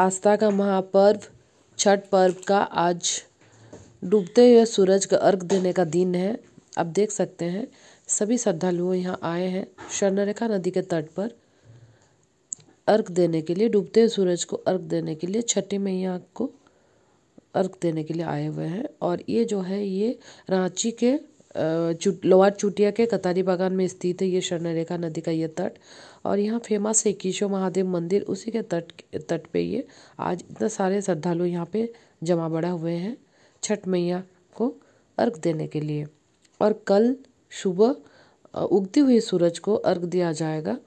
आस्था का महापर्व छठ पर्व का आज डूबते हुए सूरज का अर्घ देने का दिन है आप देख सकते हैं सभी श्रद्धालुओं यहाँ आए हैं शर्णरेखा नदी के तट पर अर्घ देने के लिए डूबते हुए सूरज को अर्घ देने के लिए छठी मैया को अर्घ देने के लिए आए हुए हैं और ये जो है ये रांची के चुट लोअर चुटिया के कतारी बागान में स्थित है ये शरणरेखा नदी का ये तट और यहाँ फेमस है किशो महादेव मंदिर उसी के तट तट पे ये आज इतने सारे श्रद्धालु यहाँ पे जमा बड़ा हुए हैं छठ मैया को अर्घ देने के लिए और कल सुबह उगती हुई सूरज को अर्घ दिया जाएगा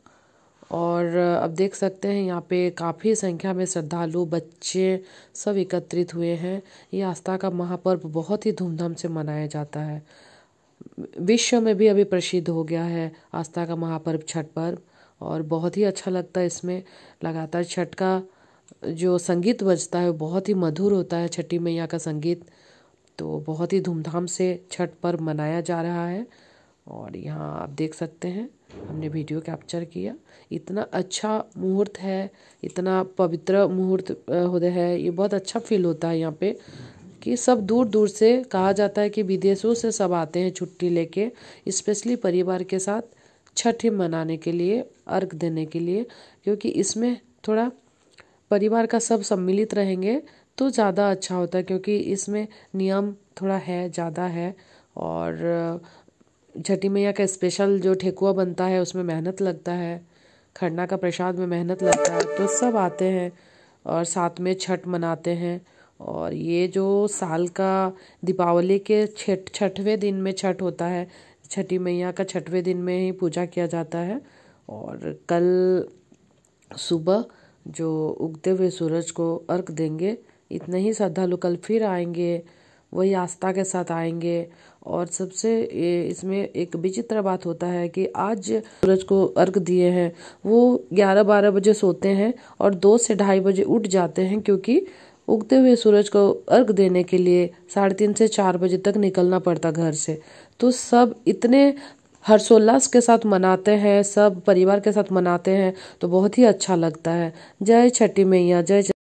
और अब देख सकते हैं यहाँ पे काफ़ी संख्या में श्रद्धालु बच्चे सब एकत्रित हुए हैं ये आस्था का महापर्व बहुत ही धूमधाम से मनाया जाता है विश्व में भी अभी प्रसिद्ध हो गया है आस्था का महापर्व छठ पर्व और बहुत ही अच्छा लगता है इसमें लगातार छठ का जो संगीत बजता है बहुत ही मधुर होता है छठी मैया का संगीत तो बहुत ही धूमधाम से छठ पर्व मनाया जा रहा है और यहाँ आप देख सकते हैं हमने वीडियो कैप्चर किया इतना अच्छा मुहूर्त है इतना पवित्र मुहूर्त होता है ये बहुत अच्छा फील होता है यहाँ पे कि सब दूर दूर से कहा जाता है कि विदेशों से सब आते हैं छुट्टी लेके स्पेशली परिवार के साथ छठ मनाने के लिए अर्घ देने के लिए क्योंकि इसमें थोड़ा परिवार का सब सम्मिलित रहेंगे तो ज़्यादा अच्छा होता है क्योंकि इसमें नियम थोड़ा है ज़्यादा है और छठी मैया का स्पेशल जो ठेकुआ बनता है उसमें मेहनत लगता है खरना का प्रसाद में मेहनत लगता है तो सब आते हैं और साथ में छठ मनाते हैं और ये जो साल का दीपावली के छठ छठवें दिन में छठ होता है छठी मैया का छठवें दिन में ही पूजा किया जाता है और कल सुबह जो उगते हुए सूरज को अर्घ देंगे इतने ही श्रद्धालु कल फिर आएंगे वही आस्था के साथ आएंगे और सबसे इसमें एक विचित्र बात होता है कि आज सूरज को अर्घ दिए हैं वो ग्यारह बारह बजे सोते हैं और दो से ढाई बजे उठ जाते हैं क्योंकि उगते हुए सूरज को अर्घ देने के लिए साढ़े तीन से चार बजे तक निकलना पड़ता घर से तो सब इतने हर्षोल्लास के साथ मनाते हैं सब परिवार के साथ मनाते हैं तो बहुत ही अच्छा लगता है जय छठी मैया जय